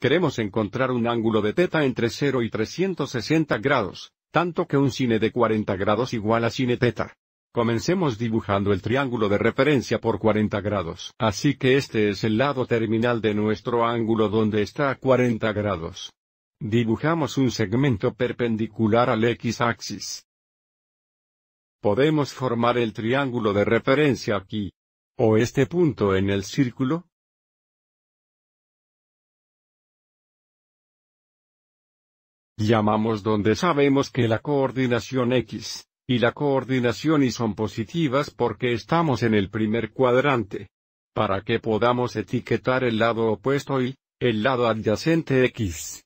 Queremos encontrar un ángulo de teta entre 0 y 360 grados, tanto que un cine de 40 grados igual a cine teta. Comencemos dibujando el triángulo de referencia por 40 grados. Así que este es el lado terminal de nuestro ángulo donde está a 40 grados. Dibujamos un segmento perpendicular al x-axis. Podemos formar el triángulo de referencia aquí. O este punto en el círculo, Llamamos donde sabemos que la coordinación X y la coordinación Y son positivas porque estamos en el primer cuadrante. Para que podamos etiquetar el lado opuesto Y, el lado adyacente X.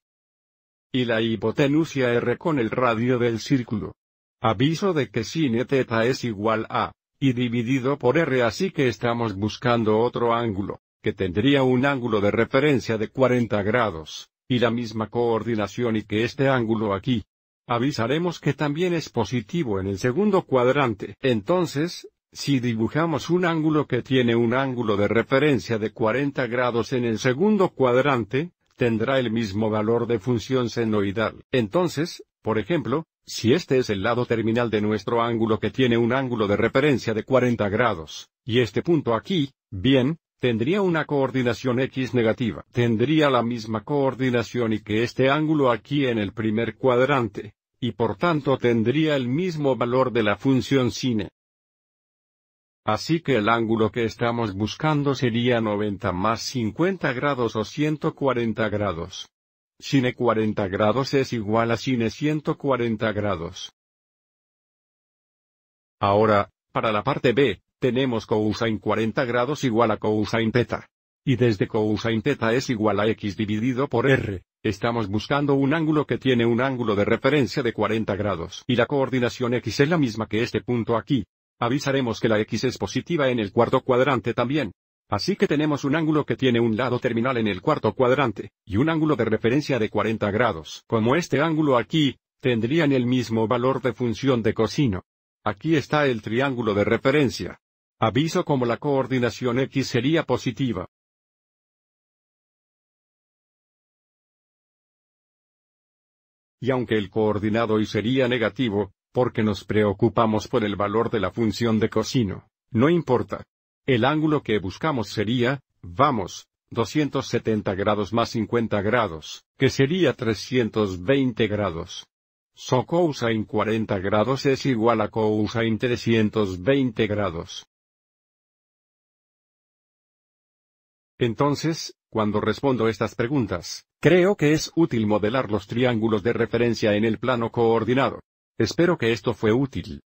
Y la hipotenusa R con el radio del círculo. Aviso de que sin e theta es igual a y dividido por R así que estamos buscando otro ángulo, que tendría un ángulo de referencia de 40 grados y la misma coordinación y que este ángulo aquí. Avisaremos que también es positivo en el segundo cuadrante. Entonces, si dibujamos un ángulo que tiene un ángulo de referencia de 40 grados en el segundo cuadrante, tendrá el mismo valor de función senoidal. Entonces, por ejemplo, si este es el lado terminal de nuestro ángulo que tiene un ángulo de referencia de 40 grados, y este punto aquí, bien, tendría una coordinación x negativa. Tendría la misma coordinación y que este ángulo aquí en el primer cuadrante, y por tanto tendría el mismo valor de la función sine. Así que el ángulo que estamos buscando sería 90 más 50 grados o 140 grados. Sine 40 grados es igual a sine 140 grados. Ahora, para la parte B, tenemos en 40 grados igual a cosine theta. Y desde cosine theta es igual a x dividido por r, estamos buscando un ángulo que tiene un ángulo de referencia de 40 grados. Y la coordinación x es la misma que este punto aquí. Avisaremos que la x es positiva en el cuarto cuadrante también. Así que tenemos un ángulo que tiene un lado terminal en el cuarto cuadrante, y un ángulo de referencia de 40 grados. Como este ángulo aquí, tendrían el mismo valor de función de cosino. Aquí está el triángulo de referencia. Aviso como la coordinación X sería positiva. Y aunque el coordinado Y sería negativo, porque nos preocupamos por el valor de la función de cosino, no importa. El ángulo que buscamos sería, vamos, 270 grados más 50 grados, que sería 320 grados. So en 40 grados es igual a en 320 grados. Entonces, cuando respondo estas preguntas, creo que es útil modelar los triángulos de referencia en el plano coordinado. Espero que esto fue útil.